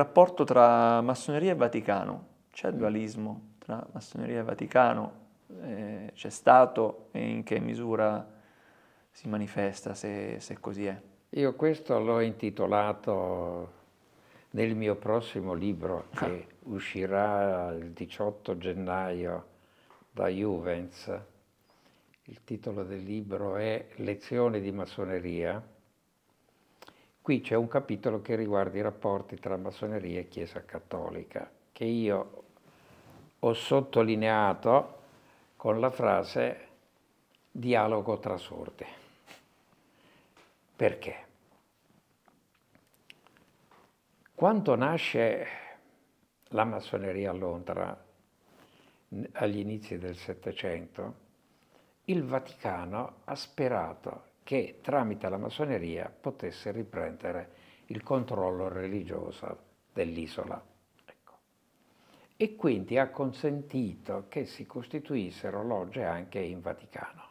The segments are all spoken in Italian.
rapporto tra massoneria e Vaticano, c'è mm. dualismo tra massoneria e Vaticano, eh, c'è stato e in che misura si manifesta se, se così è? Io questo l'ho intitolato nel mio prossimo libro che uscirà il 18 gennaio da Juventus. Il titolo del libro è Lezioni di massoneria Qui c'è un capitolo che riguarda i rapporti tra massoneria e Chiesa cattolica, che io ho sottolineato con la frase dialogo tra sordi. Perché? Quando nasce la massoneria a Londra agli inizi del Settecento, il Vaticano ha sperato che tramite la massoneria potesse riprendere il controllo religioso dell'isola. Ecco. E quindi ha consentito che si costituissero logge anche in Vaticano.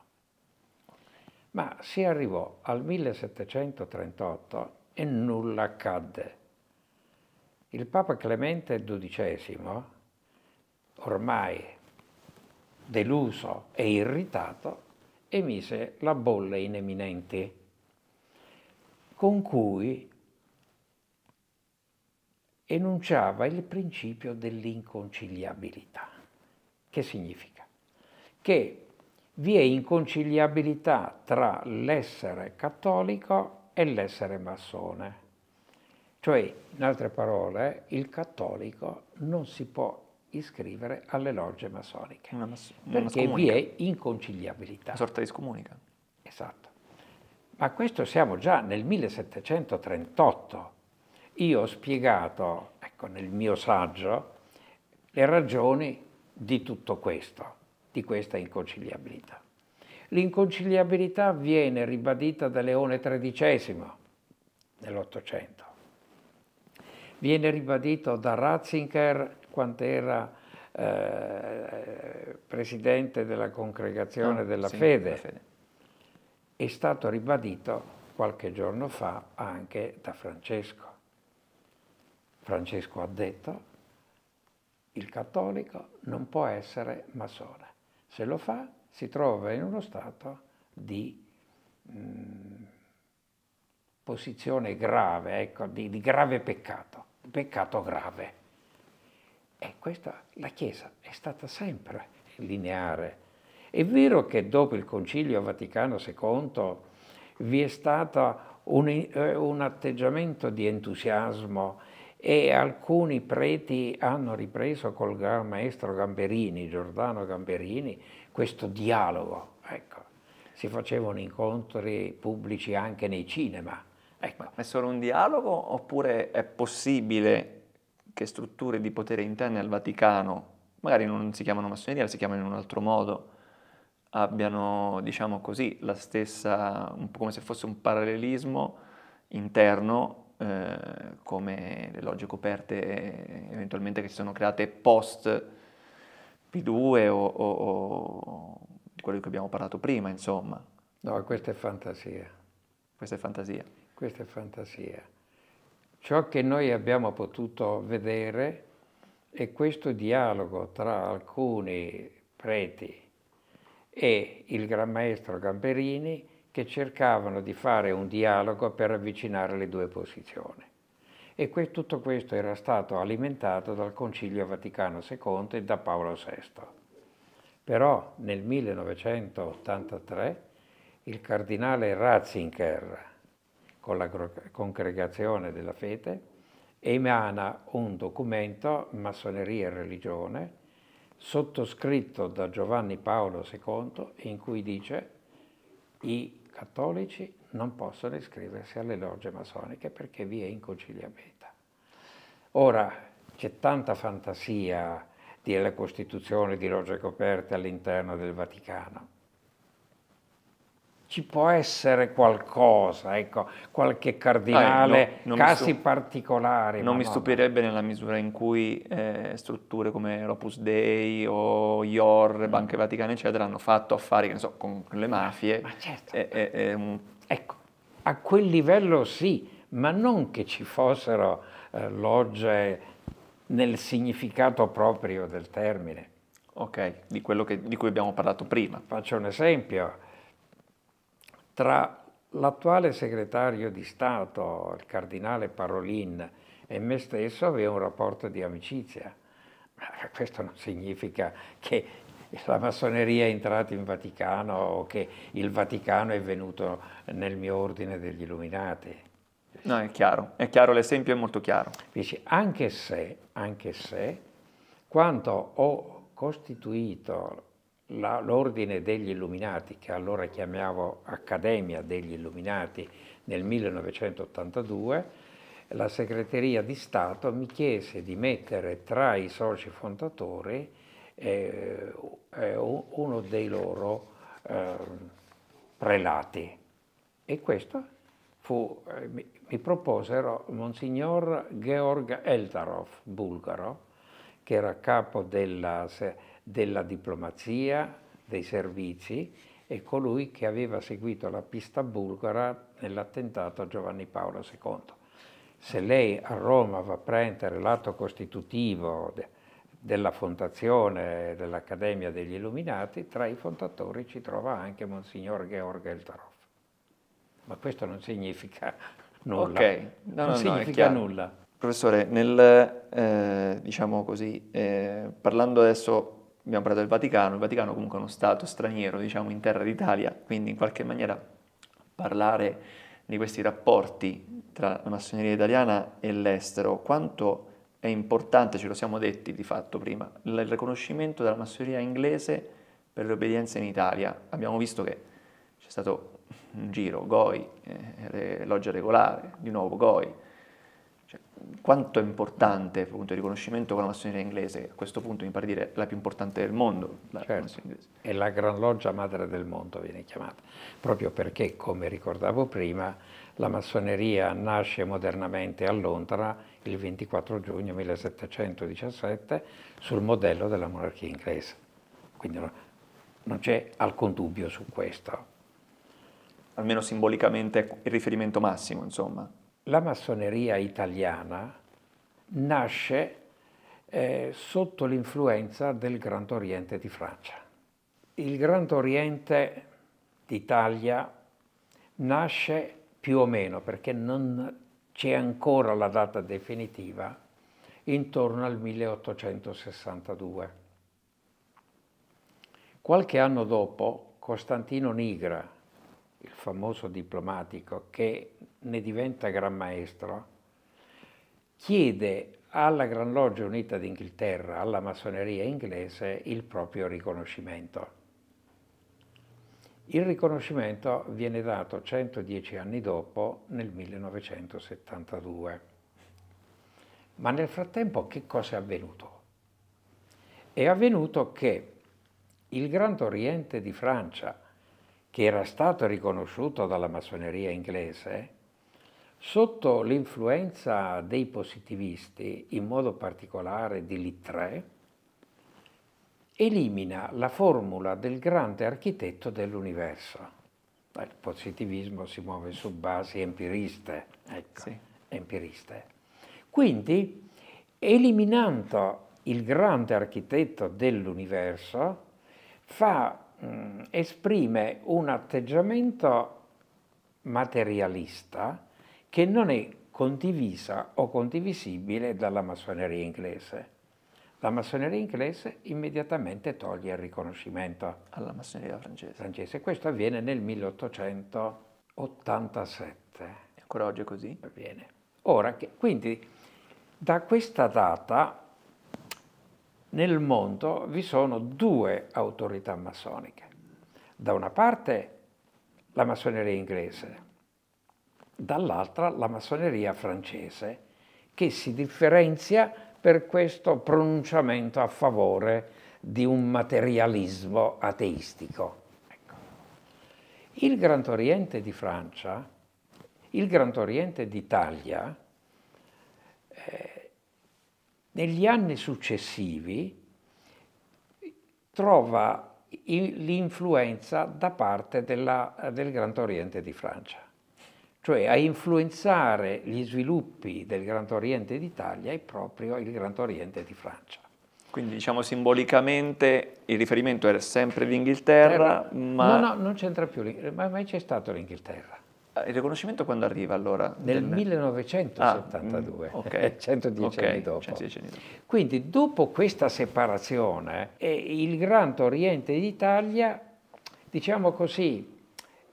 Ma si arrivò al 1738 e nulla accadde. Il Papa Clemente XII, ormai deluso e irritato, emise mise la bolla ineminente con cui enunciava il principio dell'inconciliabilità. Che significa? Che vi è inconciliabilità tra l'essere cattolico e l'essere massone. Cioè, in altre parole, il cattolico non si può iscrivere alle logge massoniche. Una mas- una perché vi è inconciliabilità. Una sorta di scomunica. Esatto. Ma questo siamo già nel 1738. Io ho spiegato, ecco, nel mio saggio, le ragioni di tutto questo, di questa inconciliabilità. L'inconciliabilità viene ribadita da Leone XIII nell'Ottocento, viene ribadito da Ratzinger quando era eh, presidente della congregazione no, ah, della, sì, fede. fede, è stato ribadito qualche giorno fa anche da Francesco. Francesco ha detto il cattolico non può essere massone, se lo fa si trova in uno stato di mh, mm, posizione grave, ecco, di, di grave peccato, peccato grave. E questa la Chiesa è stata sempre lineare. È vero che dopo il Concilio Vaticano II vi è stato un, eh, un atteggiamento di entusiasmo e alcuni preti hanno ripreso col maestro Gamberini, Giordano Gamberini, questo dialogo. Ecco, si facevano incontri pubblici anche nei cinema. Ecco. Ma è solo un dialogo oppure è possibile che strutture di potere interne al Vaticano, magari non si chiamano massoneria, si chiamano in un altro modo, abbiano, diciamo così, la stessa, un po' come se fosse un parallelismo interno, eh, come le logge coperte eh, eventualmente che si sono create post P2 o, o, o quello di cui abbiamo parlato prima, insomma. No, questa è fantasia. Questa è fantasia. Questa è fantasia. Ciò che noi abbiamo potuto vedere è questo dialogo tra alcuni preti e il Gran Maestro Gamberini che cercavano di fare un dialogo per avvicinare le due posizioni. E que tutto questo era stato alimentato dal Concilio Vaticano II e da Paolo VI. Però nel 1983 il cardinale Ratzinger, con la congregazione della fede, emana un documento, Massoneria e Religione, sottoscritto da Giovanni Paolo II, in cui dice i cattolici non possono iscriversi alle logge massoniche perché vi è inconciliabilità. Ora, c'è tanta fantasia della costituzione di logge coperte all'interno del Vaticano, ci può essere qualcosa, ecco, qualche cardinale, ah, no, casi particolari. Non mi no, stupirebbe nella misura in cui eh, strutture come l'Opus Dei o IOR, mm. Banche Vaticane, eccetera, hanno fatto affari, so, con le mafie. Ma certo. E, e, e, um... Ecco, a quel livello sì, ma non che ci fossero eh, logge nel significato proprio del termine. Ok, di quello che, di cui abbiamo parlato prima. Faccio un esempio tra l'attuale segretario di Stato, il cardinale Parolin, e me stesso aveva un rapporto di amicizia. Eh, questo non significa che la massoneria è entrata in Vaticano o che il Vaticano è venuto nel mio ordine degli illuminati. No, è chiaro, è chiaro, l'esempio è molto chiaro. Dici, anche se, anche se, quando ho costituito l'ordine degli Illuminati, che allora chiamavo Accademia degli Illuminati nel 1982, la segreteria di Stato mi chiese di mettere tra i soci fondatori eh, eh uno dei loro eh, prelati. E questo fu, eh, mi, mi proposero Monsignor Georg Eltarov, bulgaro, che era capo della della diplomazia, dei servizi e colui che aveva seguito la pista bulgara nell'attentato a Giovanni Paolo II. Se lei a Roma va a prendere l'atto costitutivo de della fondazione dell'Accademia degli Illuminati, tra i fondatori ci trova anche Monsignor Gheorghe Eltarov. Ma questo non significa nulla. Okay. No, non no, significa no, nulla. Professore, nel, eh, diciamo così, eh, parlando adesso abbiamo parlato del Vaticano, il Vaticano comunque è uno Stato straniero, diciamo, in terra d'Italia, quindi in qualche maniera parlare di questi rapporti tra la massoneria italiana e l'estero, quanto è importante, ce lo siamo detti di fatto prima, il riconoscimento della massoneria inglese per l'obbedienza in Italia. Abbiamo visto che c'è stato un giro, Goi, eh, loggia regolare, di nuovo Goi, cioè, quanto è importante appunto, il riconoscimento con la massoneria inglese, a questo punto mi pare dire la più importante del mondo, la certo. È la Gran Loggia Madre del Mondo viene chiamata, proprio perché, come ricordavo prima, la massoneria nasce modernamente a Londra il 24 giugno 1717 sul modello della monarchia inglese. Quindi non c'è alcun dubbio su questo. Almeno simbolicamente è il riferimento massimo, insomma la massoneria italiana nasce eh, sotto l'influenza del Grand Oriente di Francia. Il Grand Oriente d'Italia nasce più o meno, perché non c'è ancora la data definitiva, intorno al 1862. Qualche anno dopo, Costantino Nigra, il famoso diplomatico che ne diventa Gran Maestro, chiede alla Gran Loggia Unita d'Inghilterra, alla massoneria inglese, il proprio riconoscimento. Il riconoscimento viene dato 110 anni dopo, nel 1972. Ma nel frattempo che cosa è avvenuto? È avvenuto che il Grand Oriente di Francia, che era stato riconosciuto dalla massoneria inglese, Sotto l'influenza dei positivisti, in modo particolare di Littré, elimina la formula del grande architetto dell'universo. Il positivismo si muove su basi empiriste. Ecco, sì. empiriste. Quindi, eliminando il grande architetto dell'universo, esprime un atteggiamento materialista, che non è condivisa o condivisibile dalla massoneria inglese. La massoneria inglese immediatamente toglie il riconoscimento alla massoneria francese. francese. Questo avviene nel 1887. E ancora oggi è così? Avviene. Ora, quindi da questa data nel mondo vi sono due autorità massoniche. Da una parte la massoneria inglese, dall'altra la massoneria francese, che si differenzia per questo pronunciamento a favore di un materialismo ateistico. Ecco. Il Grand Oriente di Francia, il Grand Oriente d'Italia, eh, negli anni successivi trova l'influenza da parte della, del Grand Oriente di Francia cioè a influenzare gli sviluppi del Grand Oriente d'Italia è proprio il Grand Oriente di Francia. Quindi diciamo simbolicamente il riferimento era sempre l'Inghilterra, ma... No, no, non c'entra più, ma mai c'è stato l'Inghilterra. Ah, il riconoscimento quando arriva allora? Nel del... 1972, ah, mm, okay. 110, eh, okay. anni dopo. 110 cioè, anni dopo. Quindi dopo questa separazione, eh, il Grand Oriente d'Italia, diciamo così,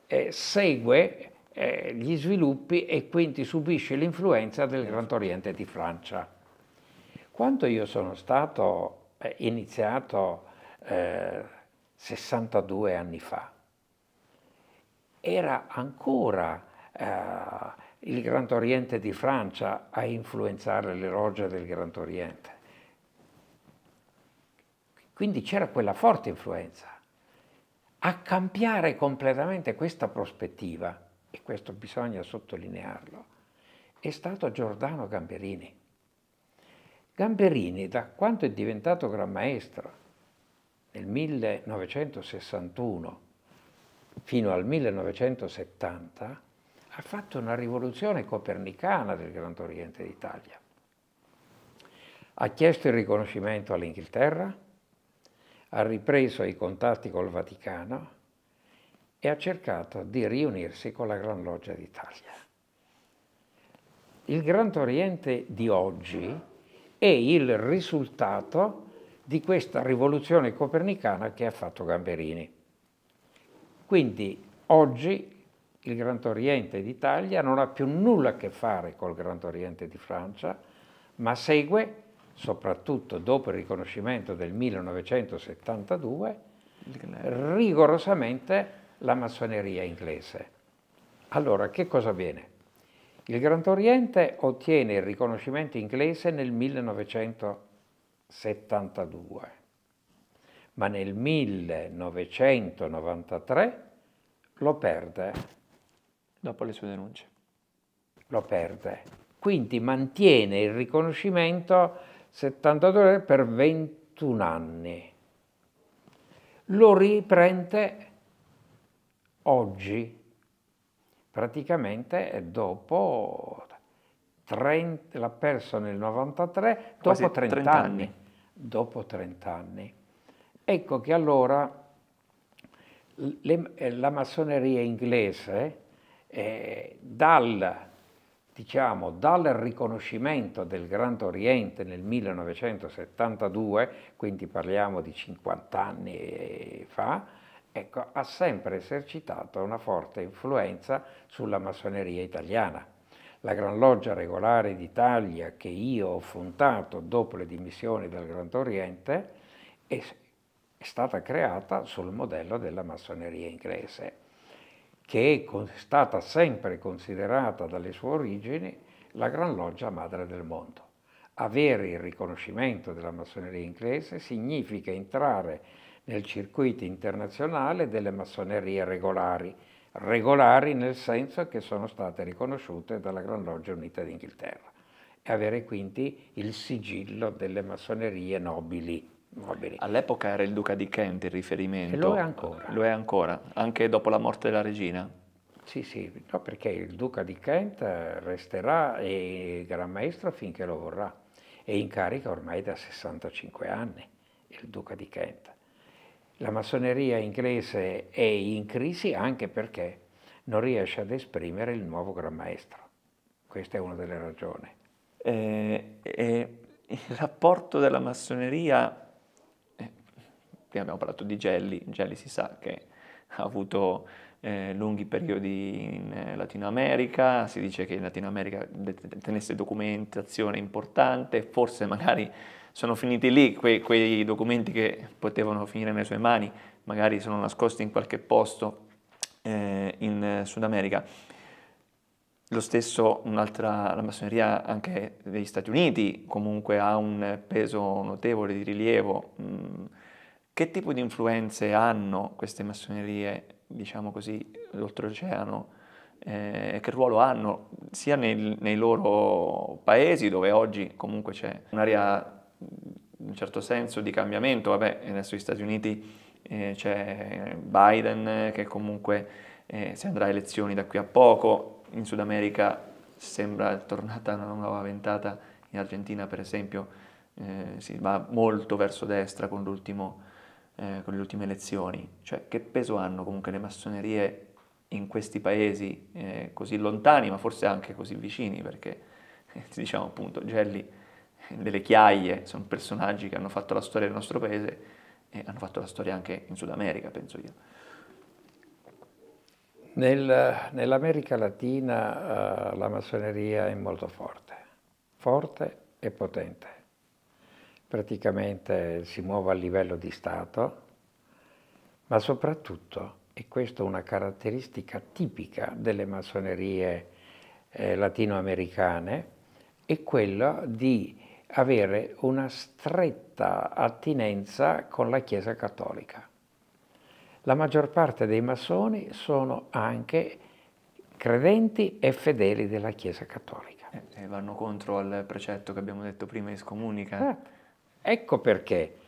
eh, segue eh, gli sviluppi e quindi subisce l'influenza del Gran Oriente di Francia. Quando io sono stato eh, iniziato eh, 62 anni fa, era ancora eh, il Gran Oriente di Francia a influenzare le rogge del Gran Oriente. Quindi c'era quella forte influenza. A cambiare completamente questa prospettiva e questo bisogna sottolinearlo, è stato Giordano Gamberini. Gamberini, da quando è diventato Gran Maestro nel 1961 fino al 1970, ha fatto una rivoluzione copernicana del Gran Oriente d'Italia. Ha chiesto il riconoscimento all'Inghilterra, ha ripreso i contatti col Vaticano, e ha cercato di riunirsi con la Gran Loggia d'Italia. Il Gran Oriente di oggi è il risultato di questa rivoluzione copernicana che ha fatto Gamberini. Quindi oggi il Gran Oriente d'Italia non ha più nulla a che fare col Gran Oriente di Francia, ma segue, soprattutto dopo il riconoscimento del 1972, rigorosamente la massoneria inglese. Allora, che cosa avviene? Il Gran Oriente ottiene il riconoscimento inglese nel 1972, ma nel 1993 lo perde. Dopo le sue denunce. Lo perde. Quindi mantiene il riconoscimento 72 per 21 anni. Lo riprende oggi, praticamente dopo 30, l'ha perso nel 93, Quasi dopo 30, 30 anni. anni. Dopo 30 anni. Ecco che allora le, eh, la massoneria inglese eh, dal, diciamo, dal riconoscimento del Grand Oriente nel 1972, quindi parliamo di 50 anni eh, fa, ecco, ha sempre esercitato una forte influenza sulla massoneria italiana. La Gran Loggia Regolare d'Italia che io ho fondato dopo le dimissioni del Grand Oriente è, è stata creata sul modello della massoneria inglese, che è stata sempre considerata dalle sue origini la Gran Loggia Madre del Mondo. Avere il riconoscimento della massoneria inglese significa entrare nel circuito internazionale delle massonerie regolari, regolari nel senso che sono state riconosciute dalla Gran Loggia Unita d'Inghilterra e avere quindi il sigillo delle massonerie nobili. nobili. All'epoca era il duca di Kent il riferimento. E lo è ancora. Lo è ancora, anche dopo la morte della regina. Sì, sì, no, perché il duca di Kent resterà e gran maestro finché lo vorrà. È in carica ormai da 65 anni, il duca di Kent la massoneria inglese è in crisi anche perché non riesce ad esprimere il nuovo Gran Maestro. Questa è una delle ragioni. Eh, eh, il rapporto della massoneria, eh, prima abbiamo parlato di Gelli, Gelli si sa che ha avuto eh, lunghi periodi in eh, Latino America, si dice che in Latino America tenesse documentazione importante, forse magari sono finiti lì quei, quei documenti che potevano finire nelle sue mani, magari sono nascosti in qualche posto eh, in Sud America. Lo stesso, un'altra, la massoneria anche degli Stati Uniti comunque ha un peso notevole di rilievo. Mm, che tipo di influenze hanno queste massonerie, diciamo così, d'oltreoceano? Eh, che ruolo hanno sia nel, nei loro paesi, dove oggi comunque c'è un'area un certo senso di cambiamento, vabbè adesso negli Stati Uniti eh, c'è Biden eh, che comunque eh, si andrà a elezioni da qui a poco, in Sud America sembra tornata una nuova ventata, in Argentina per esempio eh, si va molto verso destra con, eh, con le ultime elezioni, cioè che peso hanno comunque le massonerie in questi paesi eh, così lontani ma forse anche così vicini perché diciamo appunto Gelli delle chiaie, sono personaggi che hanno fatto la storia del nostro paese e hanno fatto la storia anche in Sud America, penso io. Nel, Nell'America Latina uh, la massoneria è molto forte, forte e potente. Praticamente si muove a livello di Stato, ma soprattutto, e questa è una caratteristica tipica delle massonerie eh, latinoamericane, è quella di avere una stretta attinenza con la Chiesa Cattolica. La maggior parte dei massoni sono anche credenti e fedeli della Chiesa Cattolica. E eh, eh, vanno contro al precetto che abbiamo detto prima in scomunica. Ah, ecco perché.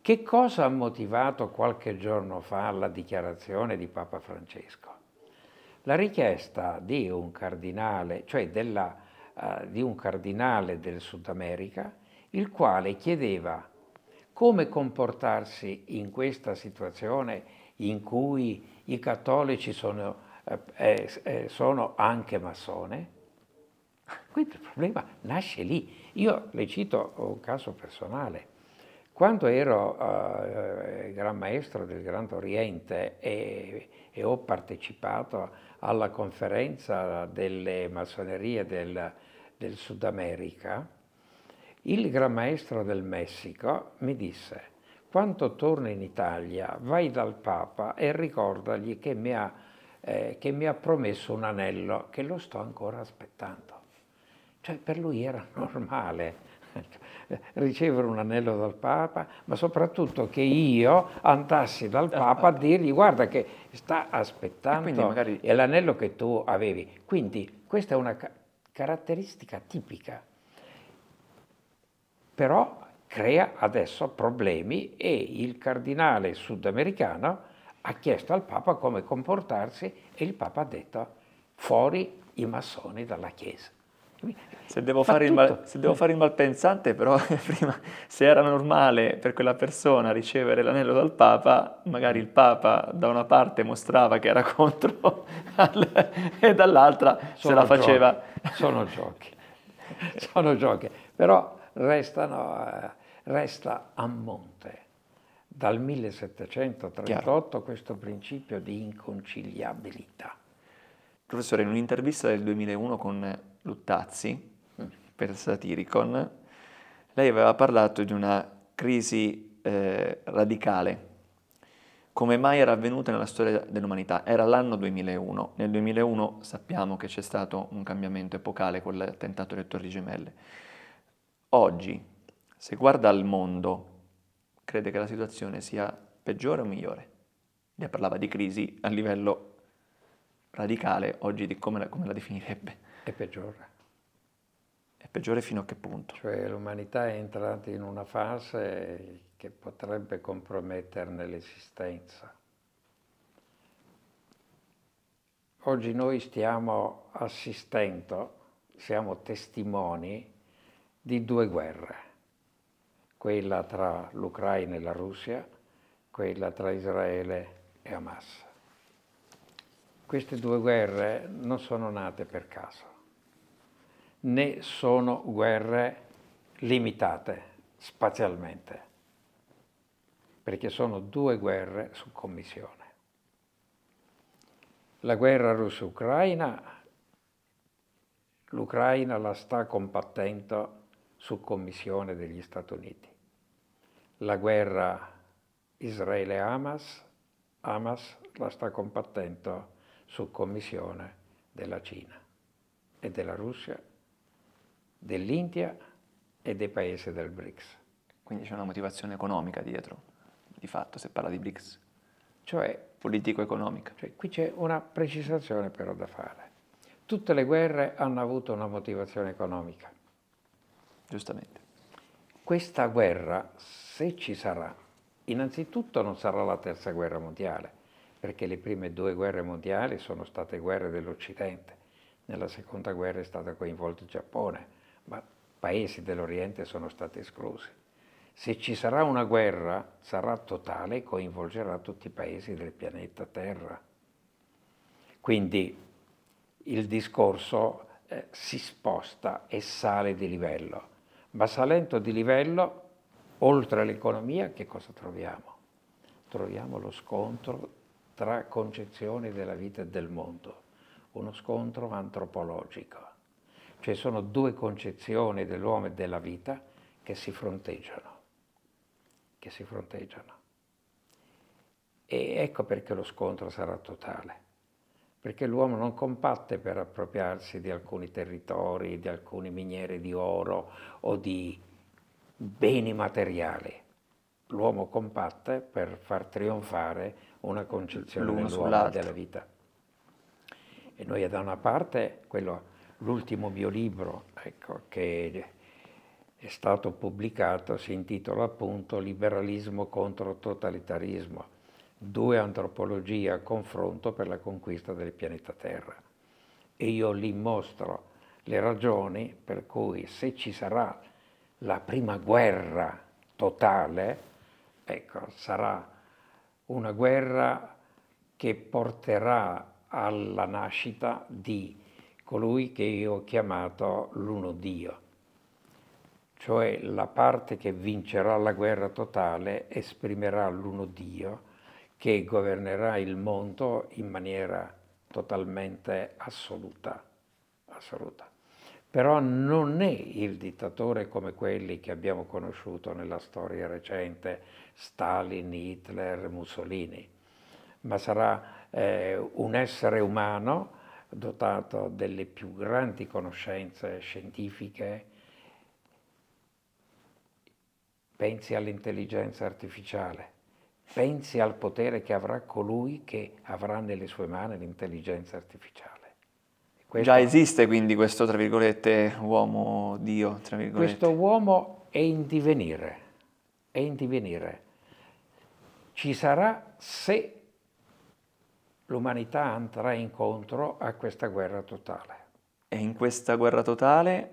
Che cosa ha motivato qualche giorno fa la dichiarazione di Papa Francesco? La richiesta di un cardinale, cioè della eh, di un cardinale del Sud America, il quale chiedeva come comportarsi in questa situazione in cui i cattolici sono, eh, eh, eh sono anche massone. Quindi il problema nasce lì. Io le cito un caso personale. Quando ero eh, eh, Gran Maestro del Grand Oriente e, e, ho partecipato alla conferenza delle massonerie del del Sud America, il Gran Maestro del Messico mi disse, quando torno in Italia vai dal Papa e ricordagli che mi ha, eh, che mi ha promesso un anello, che lo sto ancora aspettando. Cioè per lui era normale ricevere un anello dal Papa, ma soprattutto che io andassi dal Papa a dirgli guarda che sta aspettando magari... l'anello che tu avevi. Quindi questa è una caratteristica tipica, però crea adesso problemi e il cardinale sudamericano ha chiesto al Papa come comportarsi e il Papa ha detto fuori i massoni dalla Chiesa. Se devo, fare il, mal, se devo fare il, malpensante, però prima, se era normale per quella persona ricevere l'anello dal Papa, magari il Papa da una parte mostrava che era contro al, e dall'altra se la faceva. Giochi. Sono giochi, sono giochi, però restano, eh, resta a monte dal 1738 Chiaro. questo principio di inconciliabilità. Professore, in un'intervista del 2001 con Luttazzi per Satiricon, lei aveva parlato di una crisi eh, radicale, come mai era avvenuta nella storia dell'umanità. Era l'anno 2001. Nel 2001 sappiamo che c'è stato un cambiamento epocale con l'attentato delle Torri Gemelle. Oggi, se guarda al mondo, crede che la situazione sia peggiore o migliore? Lei parlava di crisi a livello radicale, oggi di come la, come la definirebbe? E peggiora. E peggiore fino a che punto? Cioè l'umanità è entrata in una fase che potrebbe comprometterne l'esistenza. Oggi noi stiamo assistendo, siamo testimoni di due guerre, quella tra l'Ucraina e la Russia, quella tra Israele e Hamas. Queste due guerre non sono nate per caso né sono guerre limitate spazialmente, perché sono due guerre su commissione. La guerra russa ucraina l'Ucraina la sta combattendo su commissione degli Stati Uniti. La guerra Israele-Hamas, Hamas la sta combattendo su commissione della Cina e della Russia dell'India e dei paesi del BRICS. Quindi c'è una motivazione economica dietro, di fatto, se parla di BRICS. Cioè, politico-economica. Cioè, qui c'è una precisazione però da fare. Tutte le guerre hanno avuto una motivazione economica. Giustamente. Questa guerra, se ci sarà, innanzitutto non sarà la terza guerra mondiale, perché le prime due guerre mondiali sono state guerre dell'Occidente. Nella seconda guerra è stato coinvolto il Giappone, ma paesi dell'Oriente sono stati esclusi. Se ci sarà una guerra, sarà totale e coinvolgerà tutti i paesi del pianeta Terra. Quindi il discorso eh, si sposta e sale di livello. Ma salendo di livello, oltre all'economia, che cosa troviamo? Troviamo lo scontro tra concezioni della vita e del mondo, uno scontro antropologico cioè sono due concezioni dell'uomo e della vita che si fronteggiano, che si fronteggiano. E ecco perché lo scontro sarà totale, perché l'uomo non combatte per appropriarsi di alcuni territori, di alcune miniere di oro o di beni materiali. L'uomo combatte per far trionfare una concezione dell'uomo della vita. E noi da una parte quello L'ultimo mio libro, ecco, che è stato pubblicato, si intitola appunto Liberalismo contro totalitarismo, due antropologie a confronto per la conquista del pianeta Terra. E io lì mostro le ragioni per cui se ci sarà la prima guerra totale, ecco, sarà una guerra che porterà alla nascita di colui che io ho chiamato l'uno Dio, cioè la parte che vincerà la guerra totale esprimerà l'uno Dio che governerà il mondo in maniera totalmente assoluta. assoluta. Però non è il dittatore come quelli che abbiamo conosciuto nella storia recente, Stalin, Hitler, Mussolini, ma sarà eh, un essere umano dotato delle più grandi conoscenze scientifiche, pensi all'intelligenza artificiale, pensi al potere che avrà colui che avrà nelle sue mani l'intelligenza artificiale. Questo, Già esiste quindi questo, tra virgolette, uomo Dio, tra virgolette. Questo uomo è in divenire, è in divenire. Ci sarà se l'umanità andrà incontro a questa guerra totale. E in questa guerra totale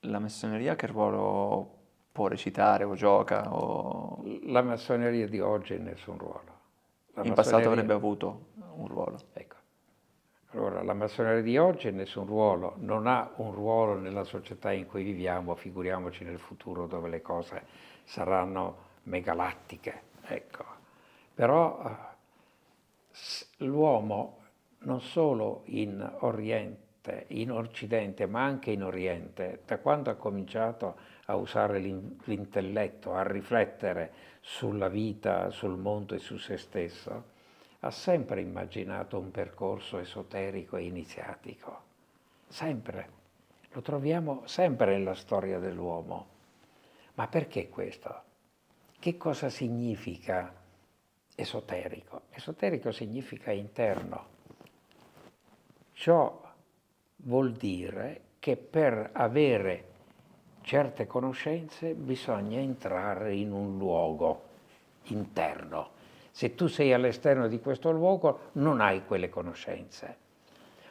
la massoneria che ruolo può recitare o gioca? O... La massoneria di oggi nessun ruolo. La in passato avrebbe avuto un ruolo. Ecco. Allora, la massoneria di oggi nessun ruolo, non ha un ruolo nella società in cui viviamo, figuriamoci nel futuro dove le cose saranno megalattiche. Ecco. Però eh, l'uomo non solo in Oriente, in Occidente, ma anche in Oriente, da quando ha cominciato a usare l'intelletto, a riflettere sulla vita, sul mondo e su se stesso, ha sempre immaginato un percorso esoterico e iniziatico. Sempre. Lo troviamo sempre nella storia dell'uomo. Ma perché questo? Che cosa significa? esoterico. Esoterico significa interno. Ciò vuol dire che per avere certe conoscenze bisogna entrare in un luogo interno. Se tu sei all'esterno di questo luogo non hai quelle conoscenze,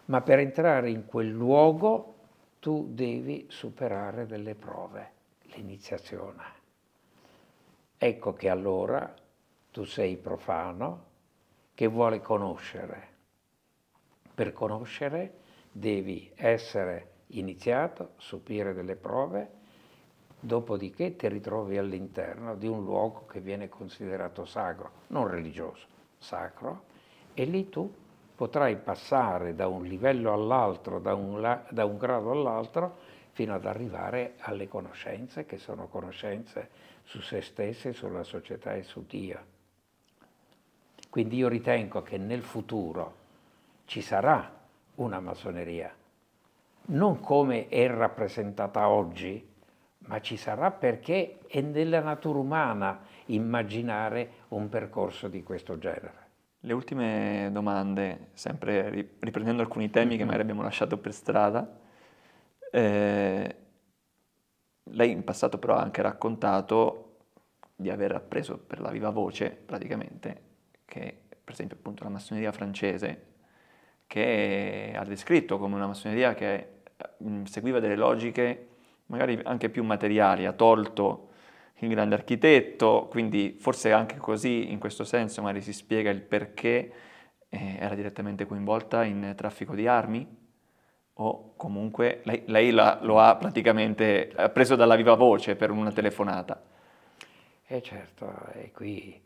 ma per entrare in quel luogo tu devi superare delle prove, l'iniziazione. Ecco che allora tu sei profano, che vuole conoscere. Per conoscere devi essere iniziato, supire delle prove, dopodiché ti ritrovi all'interno di un luogo che viene considerato sacro, non religioso, sacro, e lì tu potrai passare da un livello all'altro, da, da un, grado all'altro, fino ad arrivare alle conoscenze, che sono conoscenze su se stesse, sulla società e su Dio. Quindi io ritengo che nel futuro ci sarà una massoneria, non come è rappresentata oggi, ma ci sarà perché è nella natura umana immaginare un percorso di questo genere. Le ultime domande, sempre riprendendo alcuni temi che mm-hmm. magari abbiamo lasciato per strada. Eh, lei in passato però ha anche raccontato di aver appreso per la viva voce, praticamente, che per esempio appunto la massoneria francese, che ha descritto come una massoneria che eh, seguiva delle logiche magari anche più materiali, ha tolto il grande architetto, quindi forse anche così in questo senso magari si spiega il perché eh, era direttamente coinvolta in traffico di armi o comunque lei, lei la, lo ha praticamente preso dalla viva voce per una telefonata. Eh certo, e qui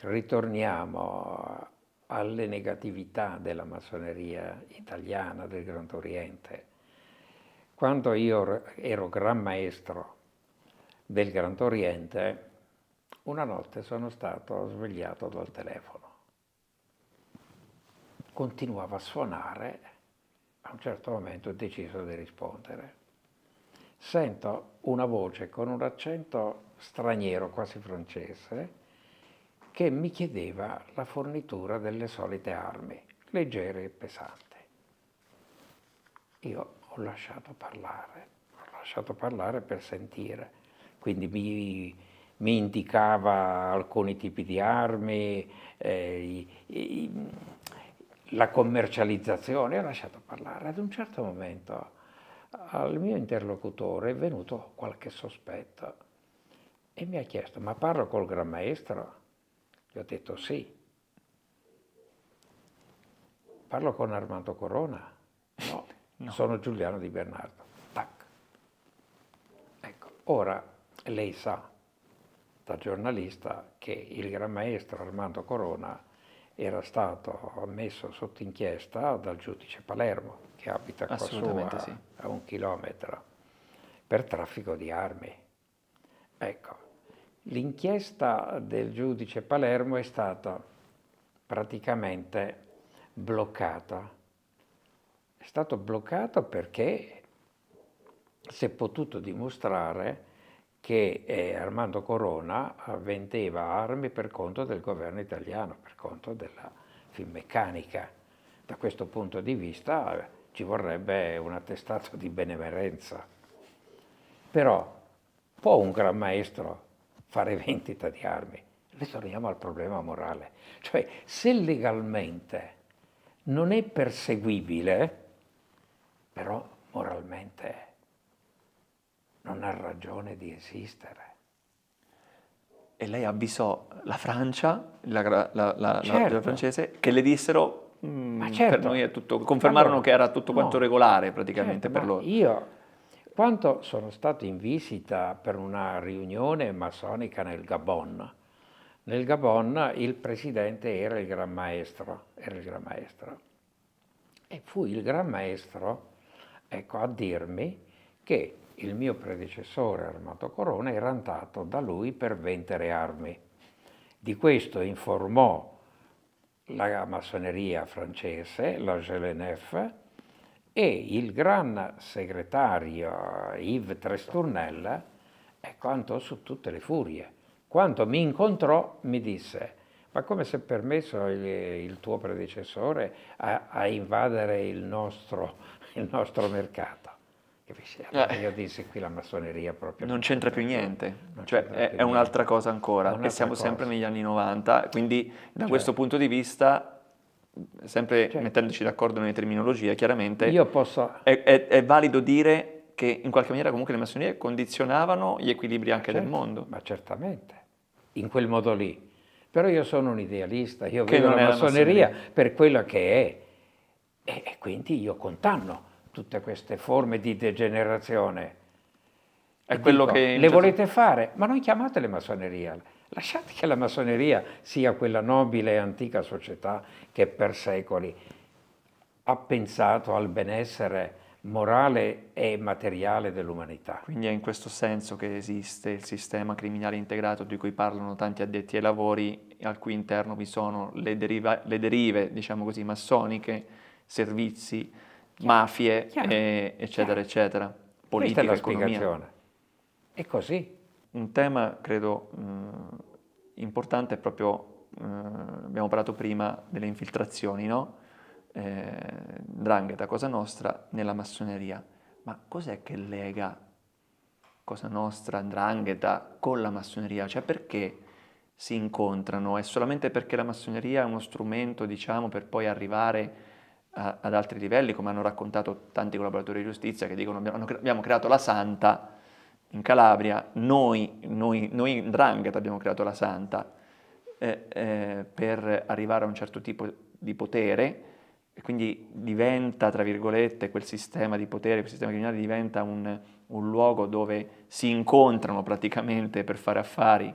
ritorniamo alle negatività della massoneria italiana del Grand Oriente. Quando io ero gran maestro del Grand Oriente, una notte sono stato svegliato dal telefono. Continuava a suonare, a un certo momento ho deciso di rispondere. Sento una voce con un accento straniero, quasi francese, che mi chiedeva la fornitura delle solite armi, leggere e pesanti. Io ho lasciato parlare, ho lasciato parlare per sentire, quindi mi, mi indicava alcuni tipi di armi, eh, i, i, la commercializzazione, ho lasciato parlare. Ad un certo momento al mio interlocutore è venuto qualche sospetto e mi ha chiesto, ma parlo col gran maestro? Gli ho detto sì. Parlo con Armando Corona. No, no. sono Giuliano Di Bernardo. Tac. Ecco, ora lei sa da giornalista che il gran maestro Armando Corona era stato messo sotto inchiesta dal giudice Palermo, che abita qua su a, sì. a un chilometro, per traffico di armi. Ecco, L'inchiesta del giudice Palermo è stata praticamente bloccata. È stato bloccato perché si è potuto dimostrare che eh, Armando Corona vendeva armi per conto del governo italiano, per conto della Finmeccanica. Da questo punto di vista eh, ci vorrebbe un attestato di benemerenza. Però può un gran maestro fare vendita di armi. Ritorniamo al problema morale. Cioè, se legalmente non è perseguibile, però moralmente non ha ragione di esistere. E lei avvisò la Francia, la, la, la, certo. la francese, che le dissero mm, ma certo. per noi è tutto, confermarono allora, che era tutto quanto no, regolare praticamente certo, per loro. Io quando sono stato in visita per una riunione massonica nel Gabon, nel Gabon il presidente era il Gran Maestro, era il Gran Maestro. E fu il Gran Maestro ecco, a dirmi che il mio predecessore Armato Corona era andato da lui per vendere armi. Di questo informò la massoneria francese, la Gelenef, e il gran segretario Yves Trestournel è quanto su tutte le furie. Quando mi incontrò mi disse ma come si è permesso il, il tuo predecessore a, a invadere il nostro, il nostro mercato? Allora ah, eh. io dissi qui la massoneria proprio. Non c'entra più niente, cioè, è, è un'altra cosa ancora, un'altra e siamo cosa. sempre negli anni 90, quindi da cioè, questo punto di vista sempre cioè, mettendoci d'accordo nelle terminologie, chiaramente io posso... è, è, è, valido dire che in qualche maniera comunque le massonerie condizionavano gli equilibri anche certo, del mondo. Ma certamente, in quel modo lì. Però io sono un idealista, io che vedo la massoneria, la massoneria, per quello che è e, e quindi io contanno tutte queste forme di degenerazione. È quello Dico, che... Le certo volete fare, ma non chiamatele massoneria, Lasciate che la massoneria sia quella nobile e antica società che per secoli ha pensato al benessere morale e materiale dell'umanità. Quindi è in questo senso che esiste il sistema criminale integrato di cui parlano tanti addetti ai lavori, al cui interno vi sono le, deriva, le derive, diciamo così, massoniche, servizi, chiaro, mafie, chiaro, e, eh, eccetera, chiaro. eccetera. Politica, Questa è la economia. spiegazione. È così. Un tema, credo, mm, importante è proprio, eh, abbiamo parlato prima delle infiltrazioni, no? Eh, Drangheta, Cosa Nostra, nella massoneria. Ma cos'è che lega Cosa Nostra, Drangheta con la massoneria? Cioè perché si incontrano? È solamente perché la massoneria è uno strumento, diciamo, per poi arrivare a, ad altri livelli, come hanno raccontato tanti collaboratori di giustizia che dicono abbiamo creato la santa in Calabria, noi, noi, noi in Drangheta abbiamo creato la Santa eh, eh, per arrivare a un certo tipo di potere, e quindi diventa, tra virgolette, quel sistema di potere, quel sistema criminale diventa un, un luogo dove si incontrano praticamente per fare affari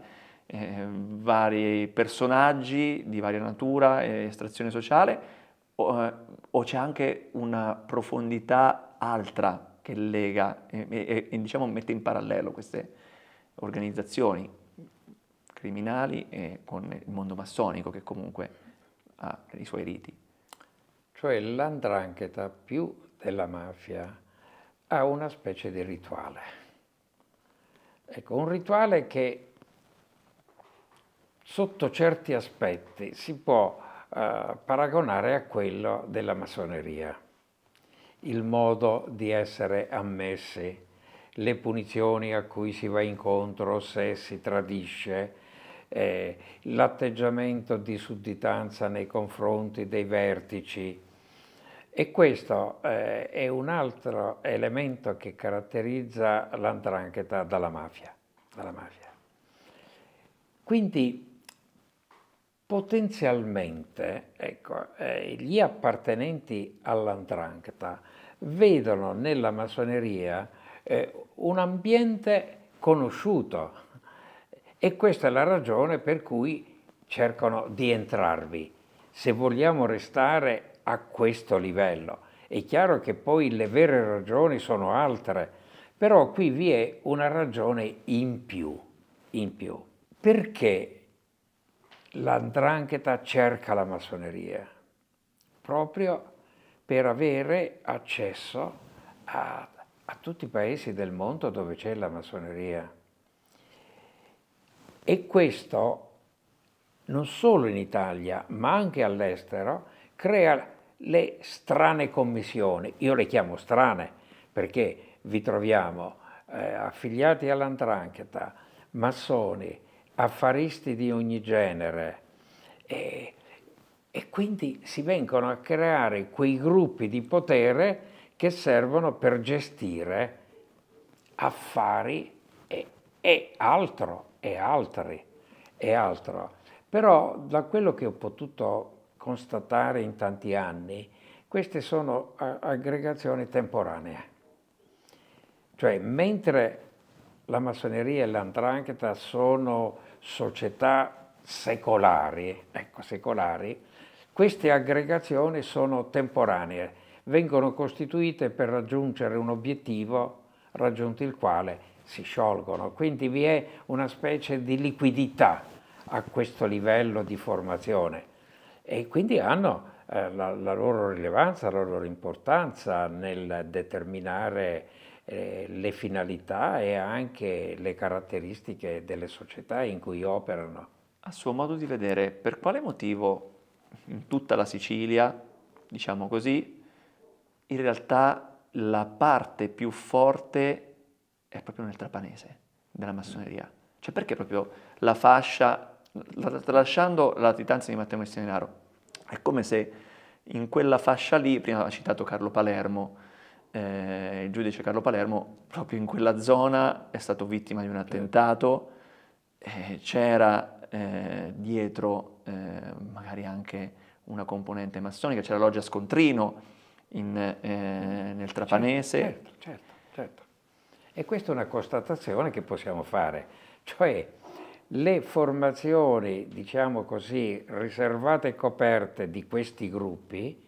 eh, vari personaggi di varia natura e estrazione sociale, o, eh, o c'è anche una profondità altra che lega e, e, e diciamo, mette in parallelo queste organizzazioni criminali e con il mondo massonico che comunque ha i suoi riti. Cioè l'andrangheta più della mafia ha una specie di rituale. Ecco, un rituale che sotto certi aspetti si può eh, paragonare a quello della massoneria il modo di essere ammessi, le punizioni a cui si va incontro se si tradisce, eh, l'atteggiamento di sudditanza nei confronti dei vertici. E questo eh, è un altro elemento che caratterizza l'andrangheta dalla mafia, dalla mafia. Quindi potenzialmente ecco, eh, gli appartenenti all'andrangheta vedono nella massoneria eh, un ambiente conosciuto e questa è la ragione per cui cercano di entrarvi, se vogliamo restare a questo livello. È chiaro che poi le vere ragioni sono altre, però qui vi è una ragione in più, in più. Perché l'andrangheta cerca la massoneria? Proprio per avere accesso a, a tutti i paesi del mondo dove c'è la massoneria. E questo non solo in Italia, ma anche all'estero, crea le strane commissioni. Io le chiamo strane perché vi troviamo eh, affiliati all'antrancheta, massoni, affaristi di ogni genere, eh, e quindi si vengono a creare quei gruppi di potere che servono per gestire affari e, e altro, e altri, e altro. Però da quello che ho potuto constatare in tanti anni, queste sono aggregazioni temporanee. Cioè, mentre la massoneria e l'andrangheta sono società secolari, ecco, secolari, queste aggregazioni sono temporanee, vengono costituite per raggiungere un obiettivo raggiunto il quale si sciolgono, quindi vi è una specie di liquidità a questo livello di formazione e quindi hanno eh, la, la, loro rilevanza, la loro importanza nel determinare eh, le finalità e anche le caratteristiche delle società in cui operano. A suo modo di vedere, per quale motivo in tutta la Sicilia, diciamo così, in realtà la parte più forte è proprio nel trapanese della massoneria. Cioè perché proprio la fascia, tralasciando la latitanza di Matteo Messinaro, è come se in quella fascia lì, prima ha citato Carlo Palermo, eh, il giudice Carlo Palermo, proprio in quella zona è stato vittima di un attentato, eh, c'era eh, dietro eh, magari anche una componente massonica, c'è la loggia Scontrino in, eh, nel Trapanese. Certo, certo, certo. E questa è una constatazione che possiamo fare, cioè le formazioni, diciamo così, riservate e coperte di questi gruppi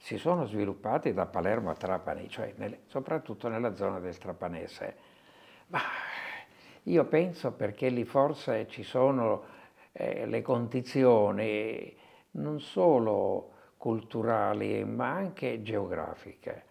si sono sviluppate da Palermo a Trapani, cioè nel, soprattutto nella zona del Trapanese. Ma io penso perché lì forse ci sono eh, le condizioni non solo culturali ma anche geografiche.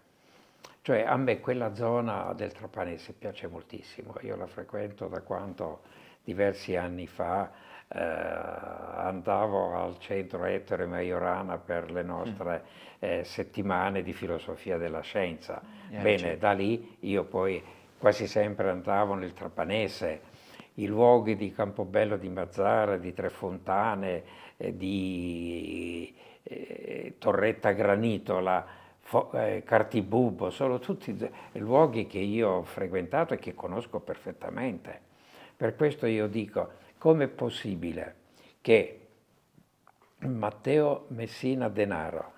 Cioè a me quella zona del Trapanese piace moltissimo, io la frequento da quando diversi anni fa eh, andavo al centro Ettore Maiorana per le nostre mm. eh, settimane di filosofia della scienza. Eh, Bene, certo. da lì io poi quasi sempre andavo nel Trapanese, i luoghi di Campobello di Mazzara, di Trefontane, eh, di eh, Torretta Granitola, Fo, eh, Cartibubbo, sono tutti luoghi che io ho frequentato e che conosco perfettamente. Per questo io dico, com'è possibile che Matteo Messina Denaro,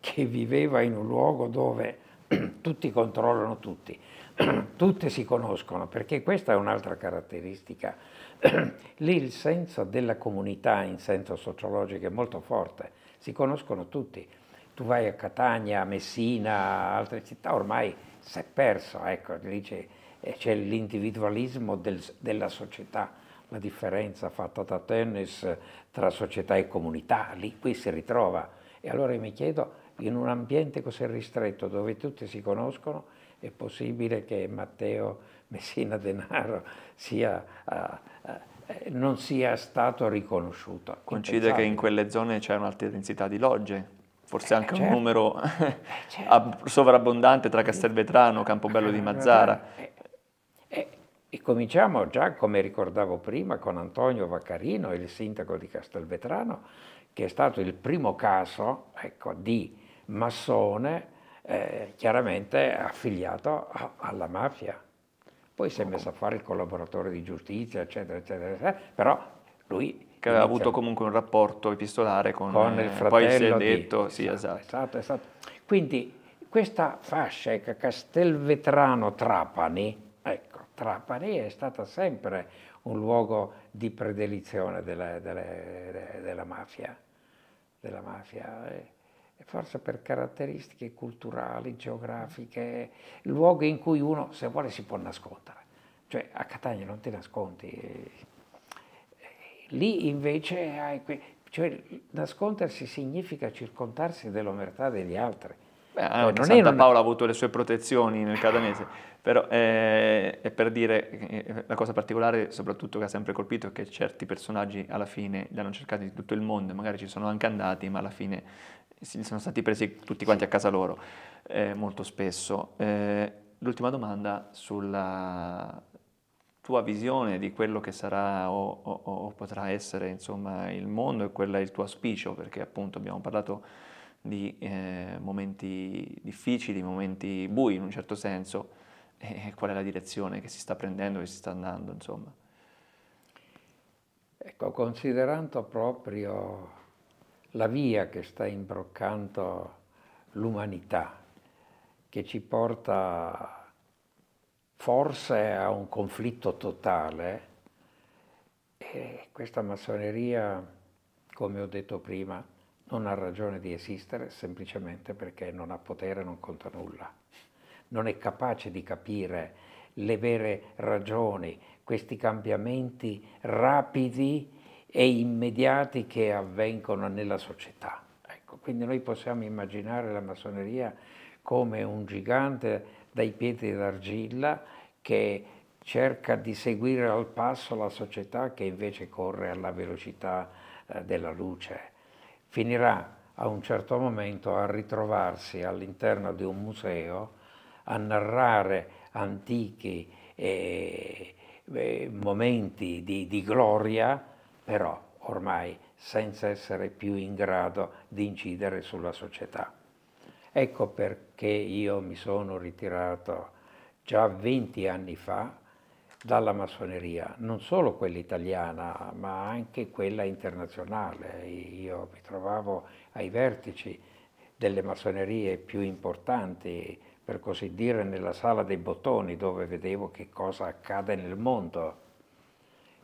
che viveva in un luogo dove tutti controllano tutti, tutte si conoscono, perché questa è un'altra caratteristica. Lì il senso della comunità in senso sociologico è molto forte, si conoscono tutti. Tu vai a Catania, Messina, altre città, ormai si è perso, ecco, lì c'è, eh, c'è l'individualismo del, della società, la differenza fatta da tennis eh, tra società e comunità, lì qui si ritrova. E allora mi chiedo, in un ambiente così ristretto dove tutti si conoscono, è possibile che Matteo Messina Denaro sia, uh, uh, non sia stato riconosciuto. Coincide che in quelle zone c'è un'alta densità di logge, forse eh, anche certo. un numero eh, certo. sovrabbondante tra Castelvetrano, e Campobello di eh, Mazzara. E, cominciamo già, come ricordavo prima, con Antonio Vaccarino, il sindaco di Castelvetrano, che è stato il primo caso ecco, di massone eh, chiaramente affiliato a, alla mafia. Poi si è messo a fare il collaboratore di giustizia, eccetera, eccetera, eccetera però lui... Che aveva avuto comunque un rapporto epistolare con, con eh, il fratello. Poi si è detto, di... sì, esatto, esatto. esatto, esatto. Quindi questa fascia che Castelvetrano-Trapani, ecco, Trapani è stata sempre un luogo di predelizione della, della, della mafia. Della mafia. Eh forse per caratteristiche culturali, geografiche, luoghi in cui uno se vuole si può nascondere. Cioè a Catania non ti nascondi. Lì invece hai cioè, nascondersi significa circondarsi dell'omertà degli altri. Beh, anche cioè, non Santa una... Paola ha avuto le sue protezioni nel catanese, però eh, è per dire eh, la cosa particolare soprattutto che ha sempre colpito è che certi personaggi alla fine li hanno cercati di tutto il mondo, magari ci sono anche andati, ma alla fine sono stati presi tutti quanti a casa loro eh, molto spesso. Eh, l'ultima domanda sulla tua visione di quello che sarà o, o, o potrà essere insomma, il mondo e quella è il tuo auspicio, perché appunto abbiamo parlato di eh, momenti difficili, momenti bui in un certo senso, e qual è la direzione che si sta prendendo, che si sta andando, insomma. Ecco, considerando proprio la via che sta imbroccando l'umanità, che ci porta forse a un conflitto totale e questa massoneria, come ho detto prima, non ha ragione di esistere semplicemente perché non ha potere, non conta nulla, non è capace di capire le vere ragioni, questi cambiamenti rapidi e immediati che avvengono nella società. Ecco, quindi noi possiamo immaginare la massoneria come un gigante dai piedi d'argilla che cerca di seguire al passo la società che invece corre alla velocità eh, della luce. Finirà a un certo momento a ritrovarsi all'interno di un museo a narrare antichi eh, eh, momenti di, di gloria però ormai senza essere più in grado di incidere sulla società. Ecco perché io mi sono ritirato già 20 anni fa dalla massoneria, non solo quella italiana, ma anche quella internazionale. Io mi trovavo ai vertici delle massonerie più importanti, per così dire, nella sala dei bottoni, dove vedevo che cosa accade nel mondo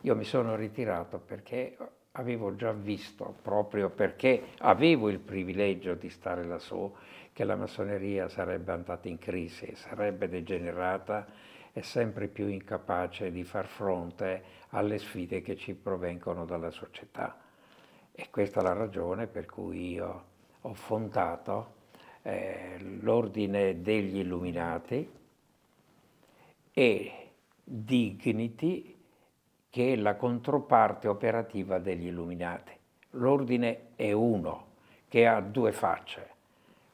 io mi sono ritirato perché avevo già visto, proprio perché avevo il privilegio di stare lassù, che la massoneria sarebbe andata in crisi, sarebbe degenerata e sempre più incapace di far fronte alle sfide che ci provengono dalla società. E questa è la ragione per cui io ho fondato eh, l'Ordine degli Illuminati e Dignity che è la controparte operativa degli illuminati. L'ordine è uno, che ha due facce.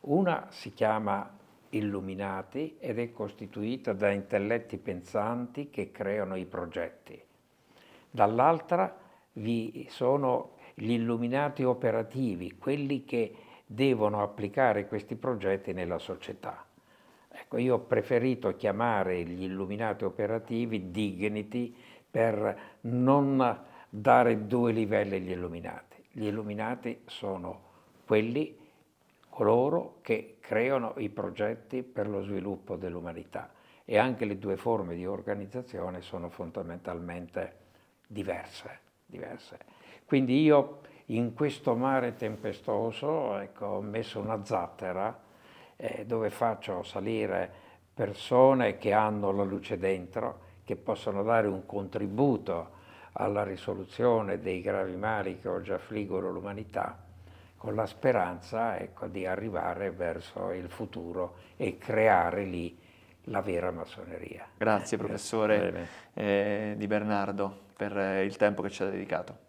Una si chiama illuminati ed è costituita da intelletti pensanti che creano i progetti. Dall'altra vi sono gli illuminati operativi, quelli che devono applicare questi progetti nella società. Ecco, io ho preferito chiamare gli illuminati operativi dignity per non dare due livelli agli illuminati. Gli illuminati sono quelli, coloro che creano i progetti per lo sviluppo dell'umanità e anche le due forme di organizzazione sono fondamentalmente diverse. diverse. Quindi io in questo mare tempestoso ecco, ho messo una zattera eh, dove faccio salire persone che hanno la luce dentro, che possono dare un contributo alla risoluzione dei gravi mali che oggi affliggono l'umanità, con la speranza ecco, di arrivare verso il futuro e creare lì la vera massoneria. Grazie professore eh, Di Bernardo per il tempo che ci ha dedicato.